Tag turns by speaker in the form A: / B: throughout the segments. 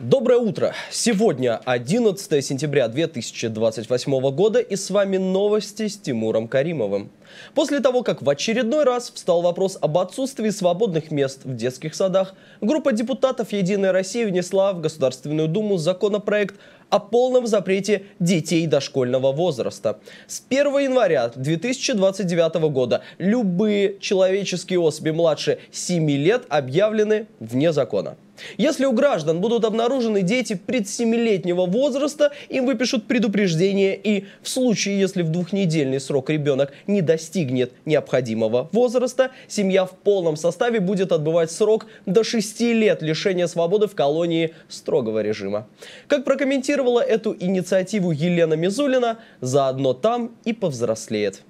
A: Доброе утро! Сегодня 11 сентября 2028 года и с вами новости с Тимуром Каримовым. После того, как в очередной раз встал вопрос об отсутствии свободных мест в детских садах, группа депутатов «Единая Россия» внесла в Государственную Думу законопроект о полном запрете детей дошкольного возраста. С 1 января 2029 года любые человеческие особи младше 7 лет объявлены вне закона. Если у граждан будут обнаружены дети предсемилетнего возраста, им выпишут предупреждение и в случае, если в двухнедельный срок ребенок не достигнет необходимого возраста, семья в полном составе будет отбывать срок до 6 лет лишения свободы в колонии строгого режима. Как прокомментировала эту инициативу Елена Мизулина, заодно там и повзрослеет.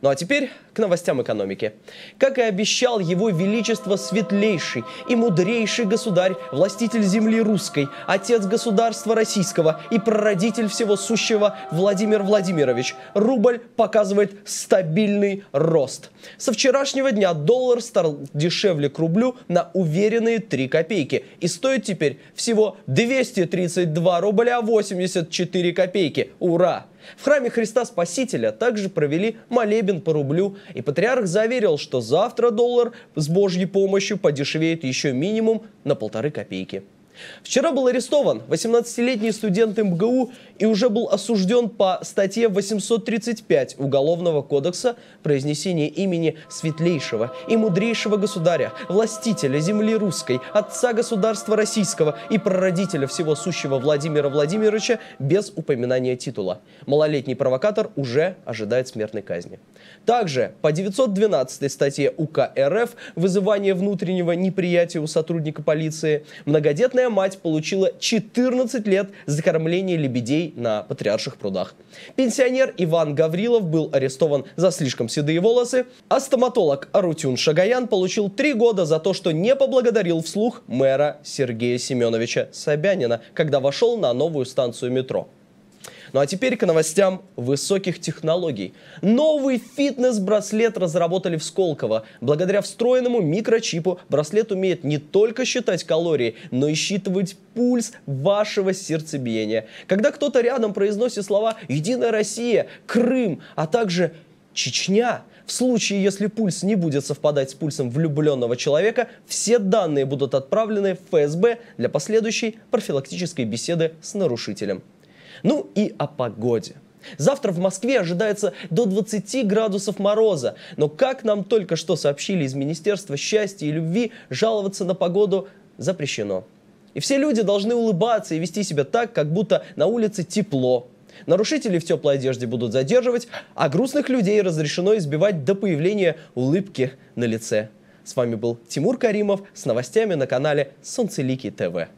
A: Ну а теперь к новостям экономики. Как и обещал его величество светлейший и мудрейший государь, властитель земли русской, отец государства российского и прародитель всего сущего Владимир Владимирович, рубль показывает стабильный рост. Со вчерашнего дня доллар стал дешевле к рублю на уверенные 3 копейки и стоит теперь всего 232 рубля 84 копейки. Ура! В храме Христа Спасителя также провели молебен по рублю, и патриарх заверил, что завтра доллар с Божьей помощью подешевеет еще минимум на полторы копейки. Вчера был арестован 18-летний студент МГУ и уже был осужден по статье 835 Уголовного кодекса произнесение имени светлейшего и мудрейшего государя, властителя земли русской, отца государства российского и прародителя всего сущего Владимира Владимировича без упоминания титула. Малолетний провокатор уже ожидает смертной казни. Также по 912 статье УК РФ «Вызывание внутреннего неприятия у сотрудника полиции» многодетная мать получила 14 лет закормления лебедей на патриарших прудах. Пенсионер Иван Гаврилов был арестован за слишком седые волосы, а стоматолог Арутюн Шагаян получил три года за то, что не поблагодарил вслух мэра Сергея Семеновича Собянина, когда вошел на новую станцию метро. Ну а теперь к новостям высоких технологий. Новый фитнес-браслет разработали в Сколково. Благодаря встроенному микрочипу браслет умеет не только считать калории, но и считывать пульс вашего сердцебиения. Когда кто-то рядом произносит слова «Единая Россия», «Крым», а также Чечня. В случае, если пульс не будет совпадать с пульсом влюбленного человека, все данные будут отправлены в ФСБ для последующей профилактической беседы с нарушителем. Ну и о погоде. Завтра в Москве ожидается до 20 градусов мороза. Но как нам только что сообщили из Министерства счастья и любви, жаловаться на погоду запрещено. И все люди должны улыбаться и вести себя так, как будто на улице тепло. Нарушителей в теплой одежде будут задерживать, а грустных людей разрешено избивать до появления улыбки на лице. С вами был Тимур Каримов с новостями на канале Солнцеликий ТВ.